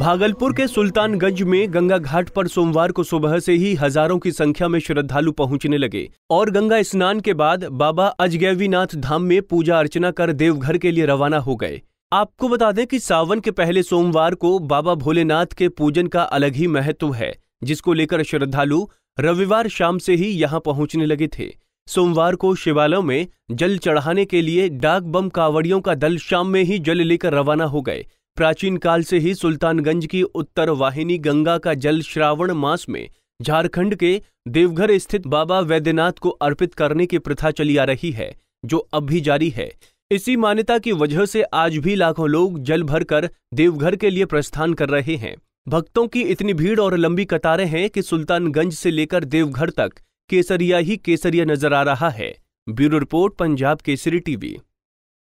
भागलपुर के सुल्तानगंज में गंगा घाट पर सोमवार को सुबह से ही हजारों की संख्या में श्रद्धालु पहुंचने लगे और गंगा स्नान के बाद बाबा अजगैवीनाथ धाम में पूजा अर्चना कर देवघर के लिए रवाना हो गए आपको बता दें कि सावन के पहले सोमवार को बाबा भोलेनाथ के पूजन का अलग ही महत्व है जिसको लेकर श्रद्धालु रविवार शाम से ही यहाँ पहुंचने लगे थे सोमवार को शिवालयों में जल चढ़ाने के लिए डाक बम कावड़ियों का दल शाम में ही जल लेकर रवाना हो गए प्राचीन काल से ही सुल्तानगंज की उत्तर वाहिनी गंगा का जल श्रावण मास में झारखंड के देवघर स्थित बाबा वैद्यनाथ को अर्पित करने की प्रथा चली आ रही है जो अब भी जारी है इसी मान्यता की वजह से आज भी लाखों लोग जल भरकर देवघर के लिए प्रस्थान कर रहे हैं भक्तों की इतनी भीड़ और लंबी कतारें हैं कि सुल्तानगंज से लेकर देवघर तक केसरिया ही केसरिया नजर आ रहा है bureau report Punjab Kesari TV